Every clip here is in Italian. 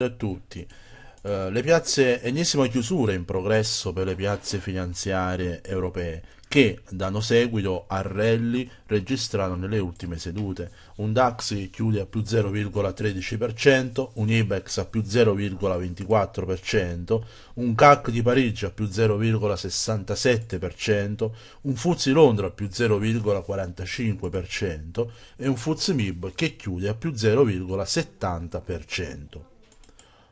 a tutti. Eh, le piazze, ennesima chiusura in progresso per le piazze finanziarie europee che danno seguito a rally registrato nelle ultime sedute. Un DAX chiude a più 0,13%, un IBEX a più 0,24%, un CAC di Parigi a più 0,67%, un FUZI Londra a più 0,45% e un FUZI MIB che chiude a più 0,70%.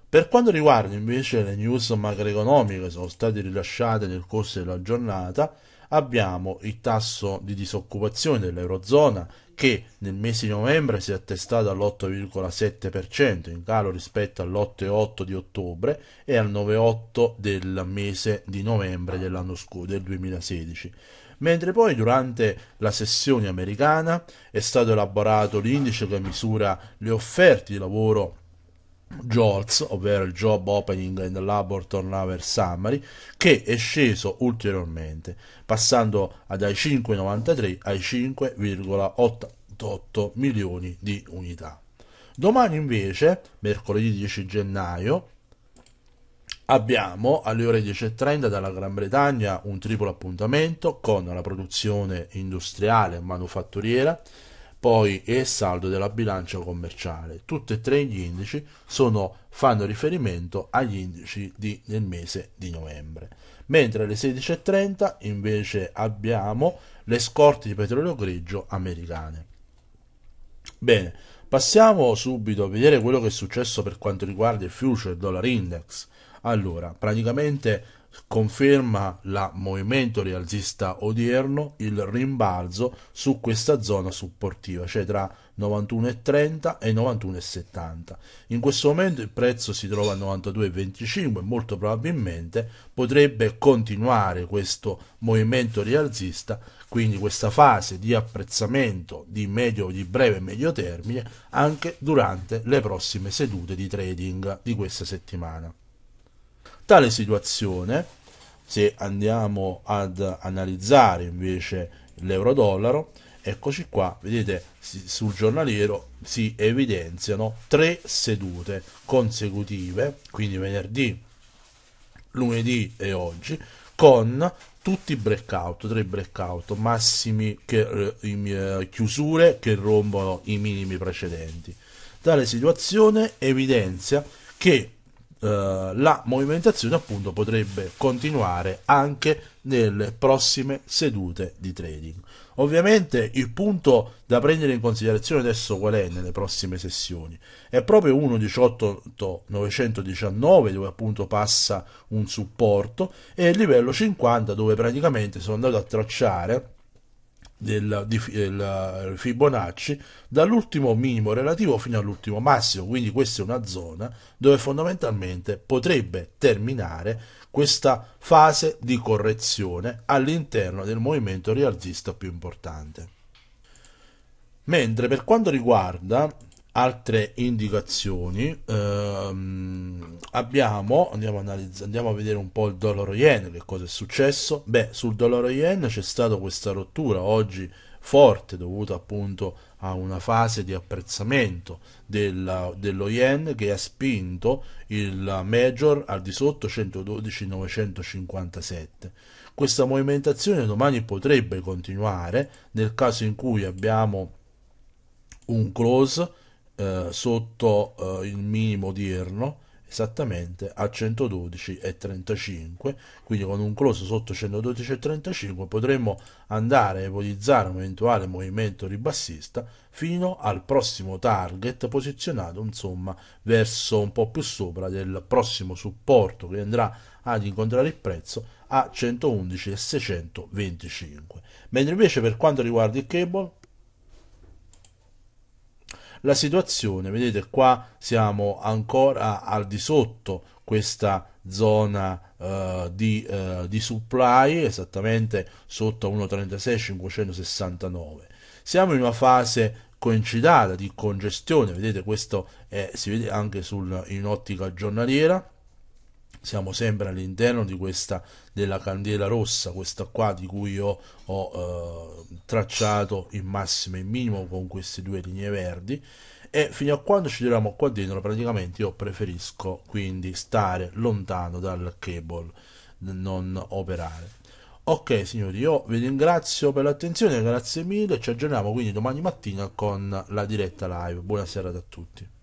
Per quanto riguarda invece le news macroeconomiche, che sono state rilasciate nel corso della giornata, abbiamo il tasso di disoccupazione dell'Eurozona che nel mese di novembre si è attestato all'8,7%, in calo rispetto all'8,8% di ottobre e al 9,8% del mese di novembre dell'anno scorso, del 2016. Mentre poi durante la sessione americana è stato elaborato l'indice che misura le offerte di lavoro JOLTS, ovvero il Job Opening and Labor Turnover Summary, che è sceso ulteriormente, passando dai 5,93 ai 5,88 milioni di unità. Domani invece, mercoledì 10 gennaio, Abbiamo alle ore 10.30 dalla Gran Bretagna un triplo appuntamento con la produzione industriale e manufatturiera, poi e il saldo della bilancia commerciale. Tutti e tre gli indici sono, fanno riferimento agli indici di, del mese di novembre. Mentre alle 16.30 invece abbiamo le scorte di petrolio grigio americane. Bene, passiamo subito a vedere quello che è successo per quanto riguarda il future dollar index. Allora, praticamente Conferma la movimento rialzista odierno il rimbalzo su questa zona supportiva, cioè tra 91,30 e 91,70. In questo momento il prezzo si trova a 92,25 e molto probabilmente potrebbe continuare questo movimento rialzista, quindi questa fase di apprezzamento di medio, di breve e medio termine anche durante le prossime sedute di trading di questa settimana. Tale situazione, se andiamo ad analizzare invece l'euro-dollaro, eccoci qua, vedete sul giornaliero si evidenziano tre sedute consecutive, quindi venerdì, lunedì e oggi, con tutti i breakout, tre breakout, massimi che, eh, eh, chiusure che rompono i minimi precedenti. Tale situazione evidenzia che eh, la movimentazione appunto potrebbe continuare anche nelle prossime sedute di trading. Ovviamente il punto da prendere in considerazione adesso qual è nelle prossime sessioni? È proprio 1.18919 dove appunto passa un supporto e il livello 50 dove praticamente sono andato a tracciare del, di, del eh, Fibonacci dall'ultimo minimo relativo fino all'ultimo massimo, quindi questa è una zona dove fondamentalmente potrebbe terminare questa fase di correzione all'interno del movimento rialzista più importante. Mentre per quanto riguarda altre indicazioni ehm, abbiamo andiamo, analizz- andiamo a vedere un po' il dollaro yen che cosa è successo beh sul dollaro yen c'è stata questa rottura oggi forte dovuta appunto a una fase di apprezzamento della, dello yen che ha spinto il major al di sotto 112,957 questa movimentazione domani potrebbe continuare nel caso in cui abbiamo un close eh, sotto eh, il minimo odierno esattamente a 112,35 quindi con un close sotto 112,35 potremmo andare a ipotizzare un eventuale movimento ribassista fino al prossimo target posizionato insomma verso un po' più sopra del prossimo supporto che andrà ad incontrare il prezzo a 111,625 mentre invece per quanto riguarda il cable la situazione. Vedete qua siamo ancora al di sotto questa zona uh, di, uh, di, supply esattamente sotto a 1.36.569 siamo in una fase coincidata di congestione vedete questo è, si vede anche sul, in ottica giornaliera siamo sempre all'interno di questa della candela rossa, questa qua di cui io ho eh, tracciato il massimo e il minimo con queste due linee verdi e fino a quando ci troviamo qua dentro praticamente io preferisco quindi stare lontano dal cable, non operare. Ok signori, io vi ringrazio per l'attenzione, grazie mille, ci aggiorniamo quindi domani mattina con la diretta live. Buona serata a tutti.